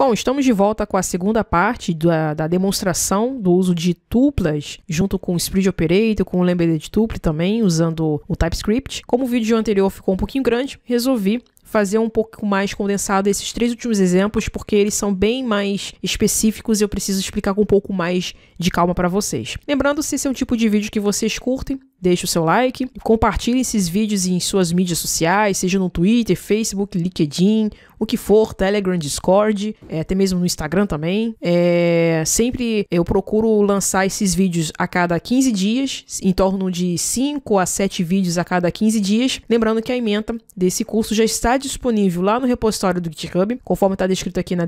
Bom, estamos de volta com a segunda parte da, da demonstração do uso de tuplas, junto com o Spread Operator, com o Lambda de tuple também, usando o TypeScript. Como o vídeo anterior ficou um pouquinho grande, resolvi fazer um pouco mais condensado esses três últimos exemplos, porque eles são bem mais específicos e eu preciso explicar com um pouco mais de calma para vocês. Lembrando, se esse é um tipo de vídeo que vocês curtem, deixe o seu like, compartilhe esses vídeos em suas mídias sociais, seja no Twitter, Facebook, LinkedIn, o que for, Telegram, Discord, é, até mesmo no Instagram também. É, sempre eu procuro lançar esses vídeos a cada 15 dias, em torno de 5 a 7 vídeos a cada 15 dias. Lembrando que a ementa desse curso já está disponível lá no repositório do GitHub, conforme está descrito aqui na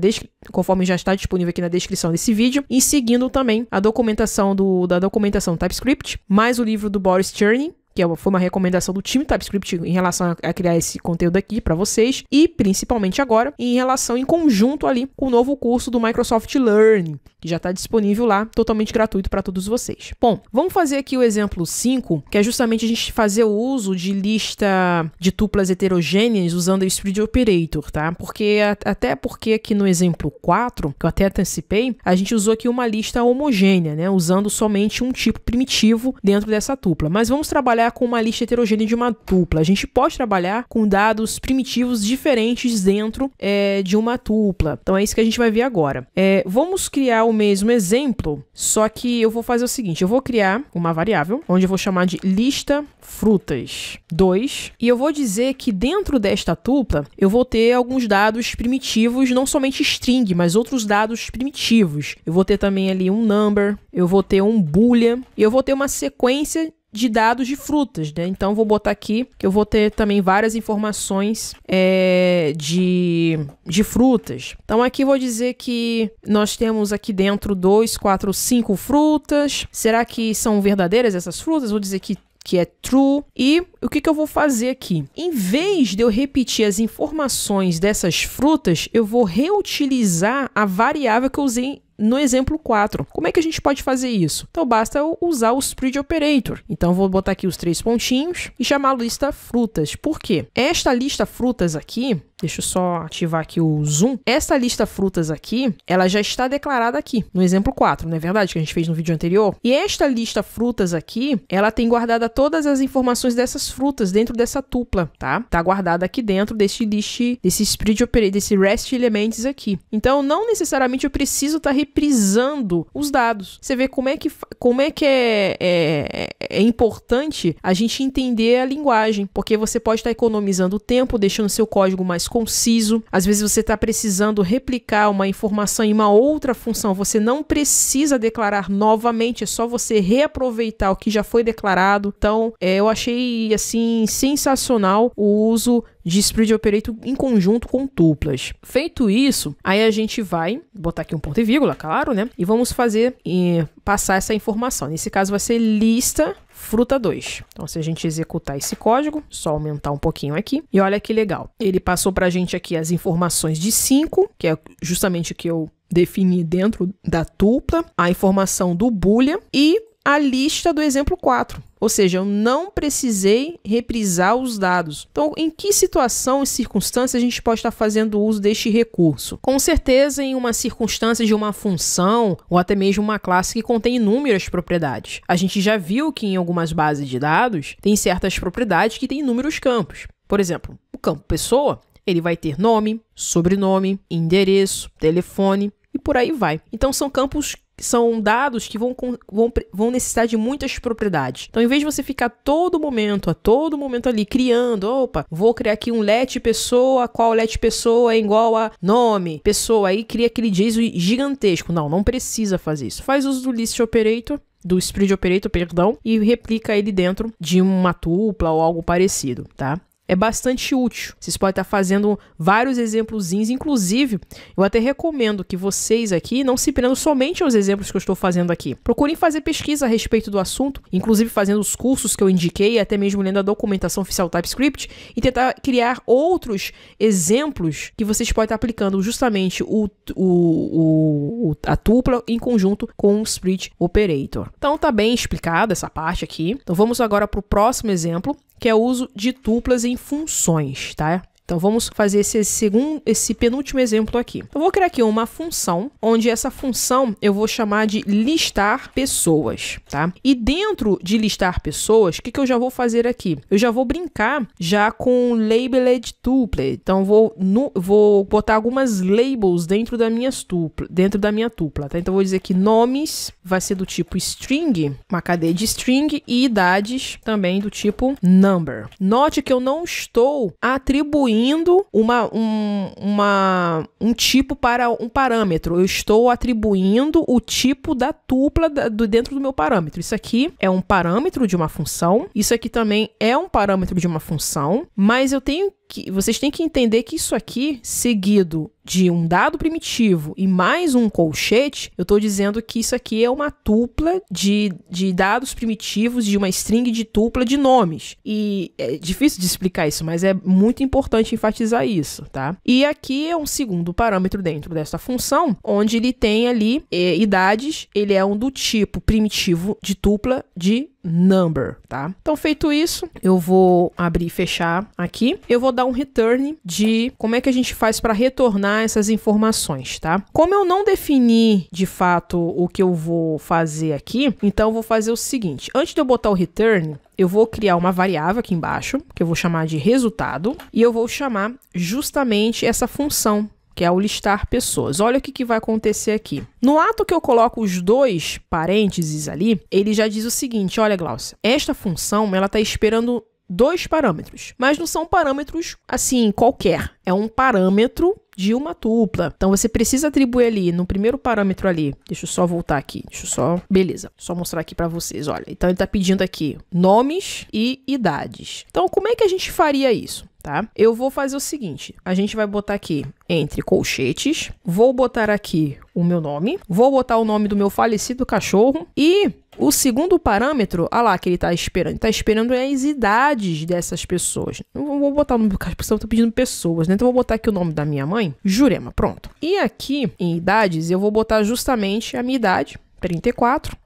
conforme já está disponível aqui na descrição desse vídeo, e seguindo também a documentação do, da documentação TypeScript, mais o livro do Boris journey que é foi uma recomendação do time TypeScript em relação a, criar esse conteúdo aqui para vocês, e principalmente agora em relação em conjunto ali com o novo curso do Microsoft Learning, que já está disponível lá, totalmente gratuito para todos vocês. Bom, vamos fazer aqui o exemplo 5, que é justamente a gente fazer o uso de lista de tuplas heterogêneas usando o Spread Operator, tá? Porque até porque aqui no exemplo 4, que eu até antecipei, a gente usou aqui uma lista homogênea, né, usando somente um tipo primitivo dentro dessa tupla. Mas vamos trabalhar trabalhar com uma lista heterogênea de uma tupla. A gente pode trabalhar com dados primitivos diferentes dentro é, de uma tupla. Então é isso que a gente vai ver agora. É, vamos criar o mesmo exemplo, só que eu vou fazer o seguinte: eu vou criar uma variável onde eu vou chamar de lista frutas 2 e eu vou dizer que dentro desta tupla eu vou ter alguns dados primitivos, não somente string, mas outros dados primitivos. Eu vou ter também ali um number, eu vou ter um boolean e eu vou ter uma sequência de dados de frutas, né? Então vou botar aqui que eu vou ter também várias informações é, de, de frutas. Então aqui vou dizer que nós temos aqui dentro dois, quatro, cinco frutas. Será que são verdadeiras essas frutas? Vou dizer que que é true. E o que, que eu vou fazer aqui? Em vez de eu repetir as informações dessas frutas, eu vou reutilizar a variável que eu usei no exemplo 4. Como é que a gente pode fazer isso? Então basta usar o spread operator. Então vou botar aqui os três pontinhos e chamar a lista frutas. Por quê? Esta lista frutas aqui, deixa eu só ativar aqui o zoom. Esta lista frutas aqui, ela já está declarada aqui no exemplo 4, não é verdade que a gente fez no vídeo anterior? E esta lista frutas aqui, ela tem guardada todas as informações dessas frutas dentro dessa tupla, tá? Tá guardada aqui dentro desse list, desse spread operator, desse rest elements aqui. Então não necessariamente eu preciso estar tá reprisando os dados. Você vê como é que, como é, que é, é, é, é importante a gente entender a linguagem, porque você pode estar economizando tempo, deixando seu código mais conciso. Às vezes você está precisando replicar uma informação em uma outra função, você não precisa declarar novamente, é só você reaproveitar o que já foi declarado. Então, é, eu achei assim sensacional o uso de spread operator em conjunto com tuplas. Feito isso, aí a gente vai botar aqui um ponto e vírgula, claro, né? E vamos fazer e passar essa informação. Nesse caso vai ser lista fruta 2. Então, se a gente executar esse código, só aumentar um pouquinho aqui, e olha que legal. Ele passou para a gente aqui as informações de 5, que é justamente o que eu defini dentro da tupla, a informação do boolean e a lista do exemplo 4. Ou seja, eu não precisei reprisar os dados. Então, em que situação e circunstância a gente pode estar fazendo uso deste recurso? Com certeza, em uma circunstância de uma função ou até mesmo uma classe que contém inúmeras propriedades. A gente já viu que em algumas bases de dados tem certas propriedades que têm inúmeros campos. Por exemplo, o campo pessoa, ele vai ter nome, sobrenome, endereço, telefone e por aí vai. Então são campos são dados que vão, vão, vão necessitar de muitas propriedades. Então, em vez de você ficar todo momento, a todo momento ali, criando, opa, vou criar aqui um let pessoa, qual let pessoa é igual a nome, pessoa, aí cria aquele JSON gigantesco. Não, não precisa fazer isso. Faz uso do list operator, do spread operator, perdão, e replica ele dentro de uma tupla ou algo parecido, tá? é bastante útil. Vocês podem estar fazendo vários exemplos, inclusive, eu até recomendo que vocês aqui não se prendam somente aos exemplos que eu estou fazendo aqui. Procurem fazer pesquisa a respeito do assunto, inclusive fazendo os cursos que eu indiquei, até mesmo lendo a documentação oficial TypeScript e tentar criar outros exemplos que vocês podem estar aplicando justamente o, o, o a tupla em conjunto com o split operator. Então tá bem explicada essa parte aqui. Então vamos agora para o próximo exemplo, que é o uso de tuplas em funções, tá? Então vamos fazer esse segundo, esse penúltimo exemplo aqui. Eu vou criar aqui uma função, onde essa função eu vou chamar de listar pessoas, tá? E dentro de listar pessoas, o que, que eu já vou fazer aqui? Eu já vou brincar já com labeled tuple. Então vou no, vou botar algumas labels dentro da minha tupla, dentro da minha tupla, tá? Então vou dizer que nomes vai ser do tipo string, uma cadeia de string e idades também do tipo number. Note que eu não estou atribuindo atribuindo uma, um, uma, um tipo para um parâmetro. Eu estou atribuindo o tipo da tupla da, do, dentro do meu parâmetro. Isso aqui é um parâmetro de uma função. Isso aqui também é um parâmetro de uma função. Mas eu tenho que vocês têm que entender que isso aqui, seguido de um dado primitivo e mais um colchete, eu estou dizendo que isso aqui é uma tupla de, de dados primitivos de uma string de tupla de nomes. E é difícil de explicar isso, mas é muito importante enfatizar isso, tá? E aqui é um segundo parâmetro dentro desta função, onde ele tem ali é, idades, ele é um do tipo primitivo de tupla de number, tá? Então, feito isso, eu vou abrir e fechar aqui. Eu vou dar um return de como é que a gente faz para retornar essas informações, tá? Como eu não defini de fato o que eu vou fazer aqui, então eu vou fazer o seguinte. Antes de eu botar o return, eu vou criar uma variável aqui embaixo, que eu vou chamar de resultado, e eu vou chamar justamente essa função que é o listar pessoas. Olha o que, que vai acontecer aqui. No ato que eu coloco os dois parênteses ali, ele já diz o seguinte, olha, Glaucia, esta função ela está esperando dois parâmetros, mas não são parâmetros assim qualquer. É um parâmetro de uma tupla. Então você precisa atribuir ali no primeiro parâmetro ali. Deixa eu só voltar aqui. Deixa eu só, beleza. Só mostrar aqui para vocês, olha. Então ele está pedindo aqui nomes e idades. Então como é que a gente faria isso? tá? Eu vou fazer o seguinte, a gente vai botar aqui entre colchetes, vou botar aqui o meu nome, vou botar o nome do meu falecido cachorro e o segundo parâmetro, olha lá, que ele tá esperando, tá esperando é as idades dessas pessoas. Não vou botar o nome do cachorro, porque eu tô pedindo pessoas, né? Então vou botar aqui o nome da minha mãe, Jurema, pronto. E aqui em idades eu vou botar justamente a minha idade, 34,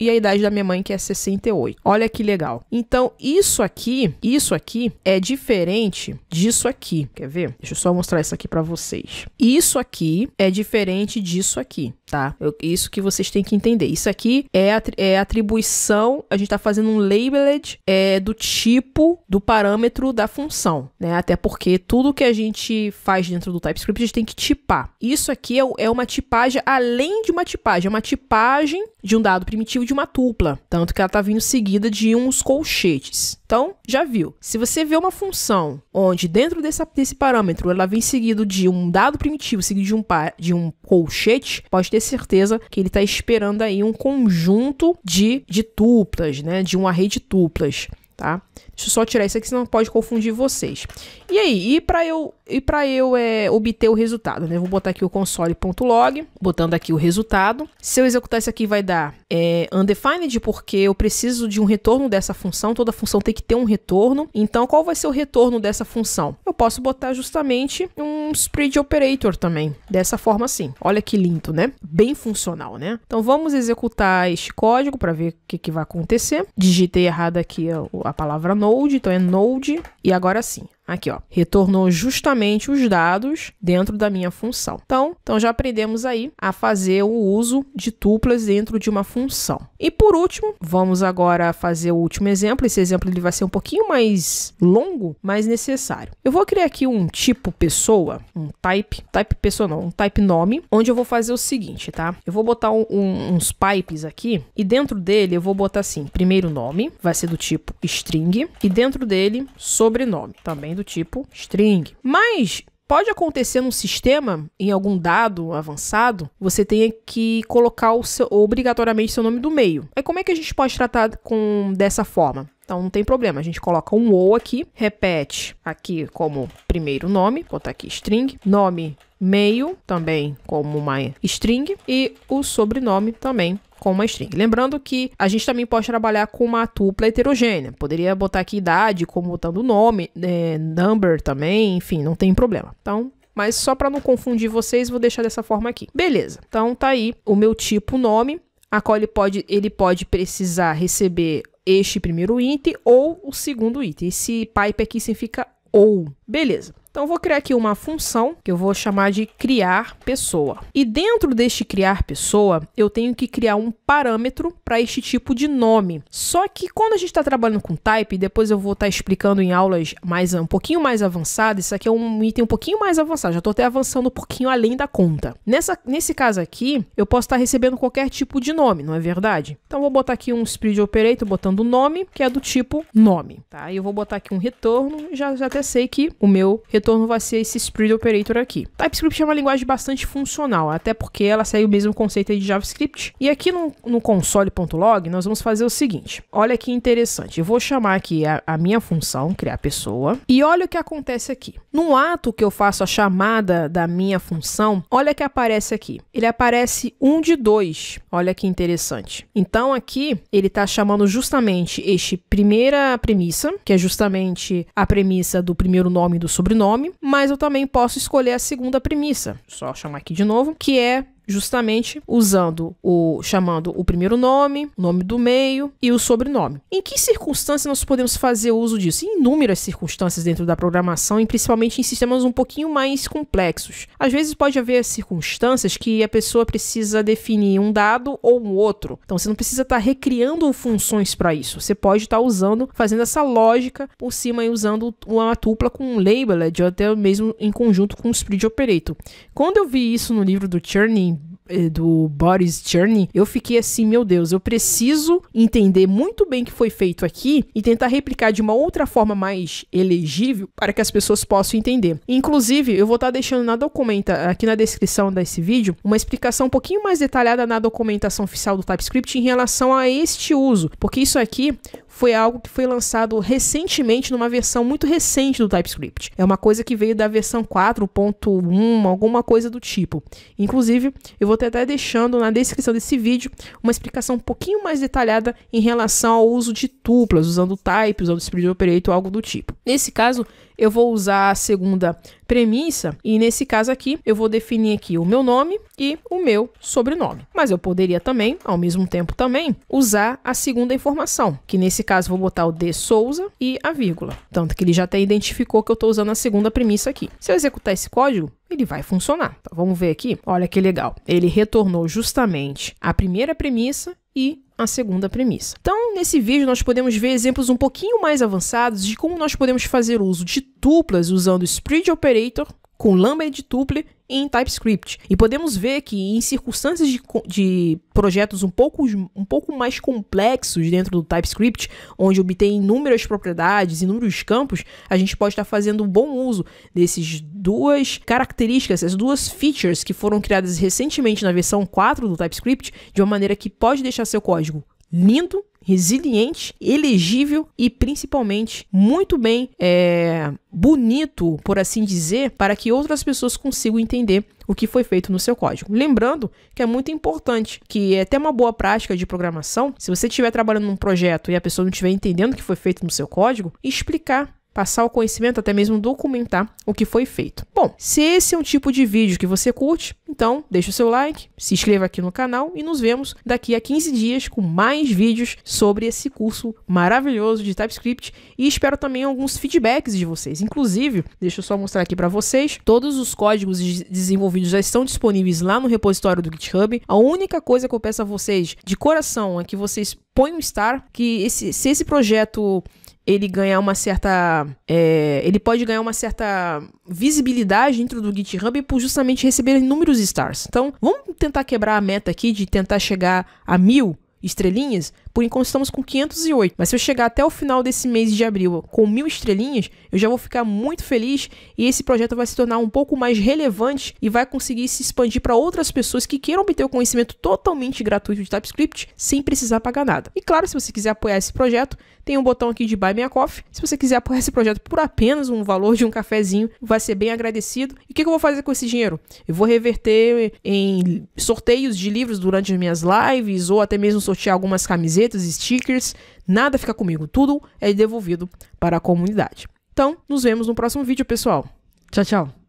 e a idade da minha mãe, que é 68. Olha que legal. Então, isso aqui, isso aqui é diferente disso aqui. Quer ver? Deixa eu só mostrar isso aqui para vocês. Isso aqui é diferente disso aqui tá? Eu, isso que vocês têm que entender. Isso aqui é, atri é atribuição, a gente está fazendo um labeled é, do tipo do parâmetro da função, né? Até porque tudo que a gente faz dentro do TypeScript a gente tem que tipar. Isso aqui é, é uma tipagem além de uma tipagem, é uma tipagem de um dado primitivo de uma tupla, tanto que ela tá vindo seguida de uns colchetes. Então, já viu. Se você vê uma função onde dentro desse parâmetro ela vem seguido de um dado primitivo, seguido de um, par, de um colchete, pode ter certeza que ele está esperando aí um conjunto de, de tuplas, né? De um array de tuplas, tá? Deixa eu só tirar isso aqui, senão pode confundir vocês. E aí, e para eu, e pra eu é, obter o resultado, né? Vou botar aqui o console.log, botando aqui o resultado. Se eu executar isso aqui, vai dar é, undefined, porque eu preciso de um retorno dessa função. Toda função tem que ter um retorno. Então, qual vai ser o retorno dessa função? Eu posso botar justamente um spread operator também. Dessa forma, assim. Olha que lindo, né? Bem funcional, né? Então, vamos executar este código para ver o que, que vai acontecer. Digitei errado aqui a, a palavra novo Node, então é Node e agora sim, aqui ó, retornou justamente os dados dentro da minha função. Então, então já aprendemos aí a fazer o uso de tuplas dentro de uma função. E por último, vamos agora fazer o último exemplo. Esse exemplo ele vai ser um pouquinho mais longo, mas necessário. Eu vou criar aqui um tipo pessoa, um type, type pessoa não, um type nome, onde eu vou fazer o seguinte, tá? Eu vou botar um, um, uns pipes aqui e dentro dele eu vou botar assim, primeiro nome vai ser do tipo string e dentro dele sobre sobrenome, também do tipo string. Mas Pode acontecer num sistema, em algum dado avançado, você tenha que colocar o seu, obrigatoriamente seu nome do meio. Aí como é que a gente pode tratar com dessa forma? Então não tem problema, a gente coloca um ou aqui, repete aqui como primeiro nome, botar aqui string, nome meio também como uma string e o sobrenome também com uma string. Lembrando que a gente também pode trabalhar com uma tupla heterogênea. Poderia botar aqui idade, como botando nome, é, number também, enfim, não tem problema. Então, mas só para não confundir vocês, vou deixar dessa forma aqui. Beleza. Então tá aí o meu tipo nome, a qual ele pode, ele pode precisar receber este primeiro item ou o segundo item. Esse pipe aqui significa ou. Beleza. Então vou criar aqui uma função que eu vou chamar de criar pessoa. E dentro deste criar pessoa, eu tenho que criar um parâmetro para este tipo de nome. Só que quando a gente está trabalhando com type, depois eu vou estar tá explicando em aulas mais um pouquinho mais avançadas, isso aqui é um item um pouquinho mais avançado, já estou até avançando um pouquinho além da conta. Nessa, nesse caso aqui, eu posso estar tá recebendo qualquer tipo de nome, não é verdade? Então vou botar aqui um speed operator botando o nome, que é do tipo nome, tá? E eu vou botar aqui um retorno, já, já até sei que o meu retorno torno vai ser esse spread operator aqui. TypeScript é uma linguagem bastante funcional, até porque ela segue o mesmo conceito de JavaScript. E aqui no, no console.log nós vamos fazer o seguinte. Olha que interessante. Eu vou chamar aqui a, a minha função, criar pessoa. E olha o que acontece aqui. No ato que eu faço a chamada da minha função, olha que aparece aqui. Ele aparece um de dois. Olha que interessante. Então aqui ele está chamando justamente este primeira premissa, que é justamente a premissa do primeiro nome e do sobrenome nome, mas eu também posso escolher a segunda premissa, só chamar aqui de novo, que é justamente usando o chamando o primeiro nome, o nome do meio e o sobrenome. Em que circunstâncias nós podemos fazer uso disso? Em inúmeras circunstâncias dentro da programação e principalmente em sistemas um pouquinho mais complexos. Às vezes pode haver circunstâncias que a pessoa precisa definir um dado ou um outro. Então você não precisa estar tá recriando funções para isso. Você pode estar tá usando, fazendo essa lógica por cima e usando uma tupla com um labeled né, ou até mesmo em conjunto com o um spread operator. Quando eu vi isso no livro do Churning eh, do Boris Journey, eu fiquei assim, meu Deus, eu preciso entender muito bem o que foi feito aqui e tentar replicar de uma outra forma mais elegível para que as pessoas possam entender. Inclusive, eu vou estar tá deixando na documenta aqui na descrição desse vídeo uma explicação um pouquinho mais detalhada na documentação oficial do TypeScript em relação a este uso, porque isso aqui foi algo que foi lançado recentemente numa versão muito recente do TypeScript. É uma coisa que veio da versão 4.1, alguma coisa do tipo. Inclusive, eu vou até deixando na descrição desse vídeo uma explicação um pouquinho mais detalhada em relação ao uso de tuplas, usando type, usando split operator, algo do tipo. Nesse caso, eu vou usar a segunda premissa e nesse caso aqui eu vou definir aqui o meu nome e o meu sobrenome. Mas eu poderia também, ao mesmo tempo também, usar a segunda informação, que nesse caso, vou botar o de Souza e a vírgula. Tanto que ele já até identificou que eu estou usando a segunda premissa aqui. Se eu executar esse código, ele vai funcionar. Então, vamos ver aqui. Olha que legal. Ele retornou justamente a primeira premissa e a segunda premissa. Então, nesse vídeo, nós podemos ver exemplos um pouquinho mais avançados de como nós podemos fazer uso de tuplas usando o spread operator com Lamba Edituple em TypeScript. E podemos ver que em circunstâncias de, de, projetos um pouco, um pouco mais complexos dentro do TypeScript, onde obtém inúmeras propriedades, inúmeros campos, a gente pode estar fazendo um bom uso desses duas características, essas duas features que foram criadas recentemente na versão 4 do TypeScript, de uma maneira que pode deixar seu código lindo resiliente, elegível e principalmente muito bem é, bonito, por assim dizer, para que outras pessoas consigam entender o que foi feito no seu código. Lembrando que é muito importante que é até uma boa prática de programação, se você estiver trabalhando num projeto e a pessoa não estiver entendendo o que foi feito no seu código, explicar passar o conhecimento, até mesmo documentar o que foi feito. Bom, se esse é um tipo de vídeo que você curte, então deixa o seu like, se inscreva aqui no canal e nos vemos daqui a 15 dias com mais vídeos sobre esse curso maravilhoso de TypeScript e espero também alguns feedbacks de vocês. Inclusive, deixa eu só mostrar aqui para vocês, todos os códigos desenvolvidos já estão disponíveis lá no repositório do GitHub. A única coisa que eu peço a vocês de coração é que vocês põem um star, que esse, se esse projeto ele ganhar uma certa. É, ele pode ganhar uma certa visibilidade dentro do GitHub por justamente receber inúmeros stars. Então, vamos tentar quebrar a meta aqui de tentar chegar a mil estrelinhas por enquanto estamos com 508. Mas se eu chegar até o final desse mês de abril com mil estrelinhas, eu já vou ficar muito feliz e esse projeto vai se tornar um pouco mais relevante e vai conseguir se expandir para outras pessoas que queiram obter o conhecimento totalmente gratuito de TypeScript sem precisar pagar nada. E claro, se você quiser apoiar esse projeto, tem um botão aqui de Buy Me a Coffee. Se você quiser apoiar esse projeto por apenas um valor de um cafezinho, vai ser bem agradecido. E o que eu vou fazer com esse dinheiro? Eu vou reverter em sorteios de livros durante as minhas lives ou até mesmo sortear algumas camisetas camisetas, stickers, nada fica comigo, tudo é devolvido para a comunidade. Então, nos vemos no próximo vídeo, pessoal. Tchau, tchau.